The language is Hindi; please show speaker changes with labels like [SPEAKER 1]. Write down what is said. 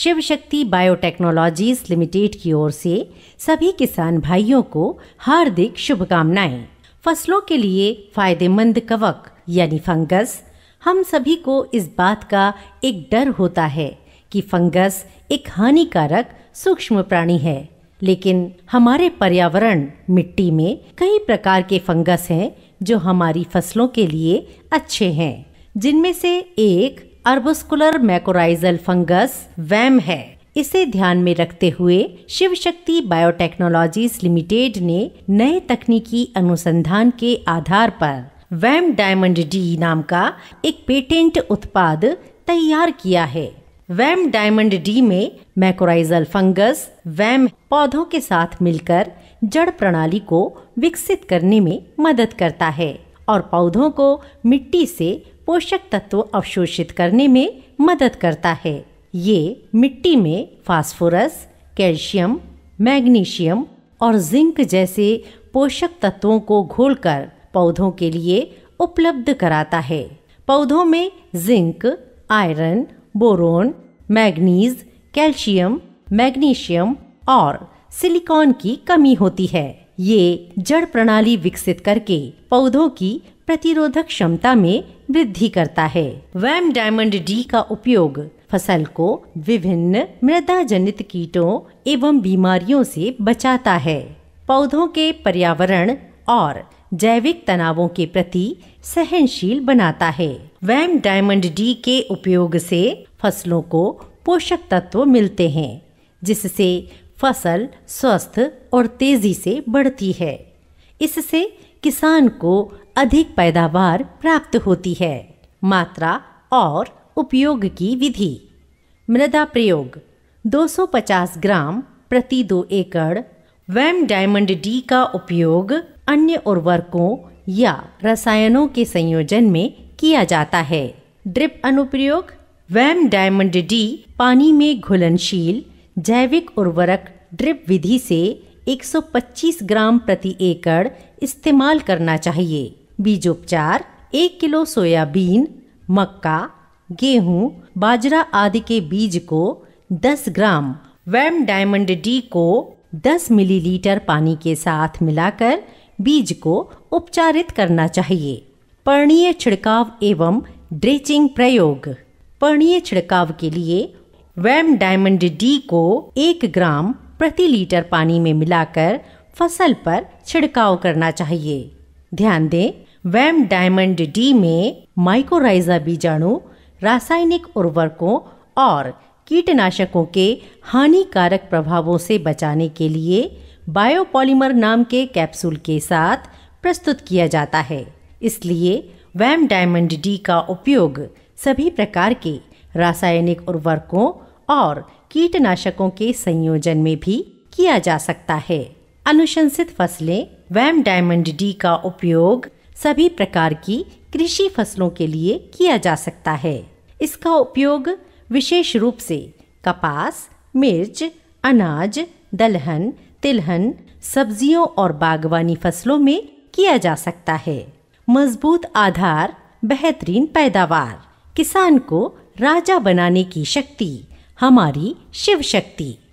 [SPEAKER 1] शिव शक्ति बायोटेक्नोलॉजीज लिमिटेड की ओर से सभी किसान भाइयों को हार्दिक शुभकामनाएं फसलों के लिए फायदेमंद कवक यानी फंगस हम सभी को इस बात का एक डर होता है कि फंगस एक हानिकारक सूक्ष्म प्राणी है लेकिन हमारे पर्यावरण मिट्टी में कई प्रकार के फंगस हैं जो हमारी फसलों के लिए अच्छे हैं जिनमें से एक अर्बस्कुलर मैकोराइजल फंगस वैम है इसे ध्यान में रखते हुए शिव शक्ति बायोटेक्नोलॉजीज लिमिटेड ने नए तकनीकी अनुसंधान के आधार पर वैम डायमंड डी नाम का एक पेटेंट उत्पाद तैयार किया है वैम डायमंड डी में मैकोराइजल फंगस वैम पौधों के साथ मिलकर जड़ प्रणाली को विकसित करने में मदद करता है और पौधों को मिट्टी से पोषक तत्व अवशोषित करने में मदद करता है ये मिट्टी में फास्फोरस कैल्शियम मैग्नीशियम और जिंक जैसे पोषक तत्वों को घोलकर पौधों के लिए उपलब्ध कराता है पौधों में zinc iron boron manganese calcium magnesium और सिलिकॉन की कमी होती है ये जड़ प्रणाली विकसित करके पौधों की प्रतिरोधक क्षमता में वृद्धि करता है वैम डायमंड डी का उपयोग फसल को विभिन्न मृदा जनित कीटों एवं बीमारियों से बचाता है पौधों के पर्यावरण और जैविक तनावों के प्रति सहनशील बनाता है वैम डायमंड डी के उपयोग से फसलों को पोषक तत्व मिलते हैं जिससे फसल स्वस्थ और तेजी से बढ़ती है इससे किसान को अधिक पैदावार प्राप्त होती है मात्रा और उपयोग की विधि मृदा प्रयोग 250 ग्राम प्रति दो एकड़ वैम डायमंड डी का उपयोग अन्य उर्वरकों या रसायनों के संयोजन में किया जाता है ड्रिप अनुप्रयोग वैम डायमंड डी पानी में घुलनशील जैविक उर्वरक ड्रिप विधि से 125 ग्राम प्रति एकड़ इस्तेमाल करना चाहिए बीजोपचार एक किलो सोयाबीन मक्का गेहूं, बाजरा आदि के बीज को 10 ग्राम वेम डायमंड डी को 10 मिलीलीटर पानी के साथ मिलाकर बीज को उपचारित करना चाहिए पर्णीय छिड़काव एवं ड्रेचिंग प्रयोग पर्णीय छिड़काव के लिए वेम डायमंड डी को एक ग्राम प्रति लीटर पानी में मिलाकर फसल पर छिड़काव करना चाहिए ध्यान दें वेम डायमंड डी में माइकोराइजा बीजाणु रासायनिक उर्वरकों और कीटनाशकों के हानिकारक प्रभावों से बचाने के लिए बायोपॉलीमर नाम के कैप्सूल के साथ प्रस्तुत किया जाता है इसलिए वैम डायमंड डी का उपयोग सभी प्रकार के रासायनिक उर्वरकों और कीटनाशकों के संयोजन में भी किया जा सकता है अनुशंसित फसलें वैम डायमंड डी का उपयोग सभी प्रकार की कृषि फसलों के लिए किया जा सकता है इसका उपयोग विशेष रूप से कपास मिर्च अनाज दलहन तिलहन सब्जियों और बागवानी फसलों में किया जा सकता है मजबूत आधार बेहतरीन पैदावार किसान को राजा बनाने की शक्ति हमारी शिव शक्ति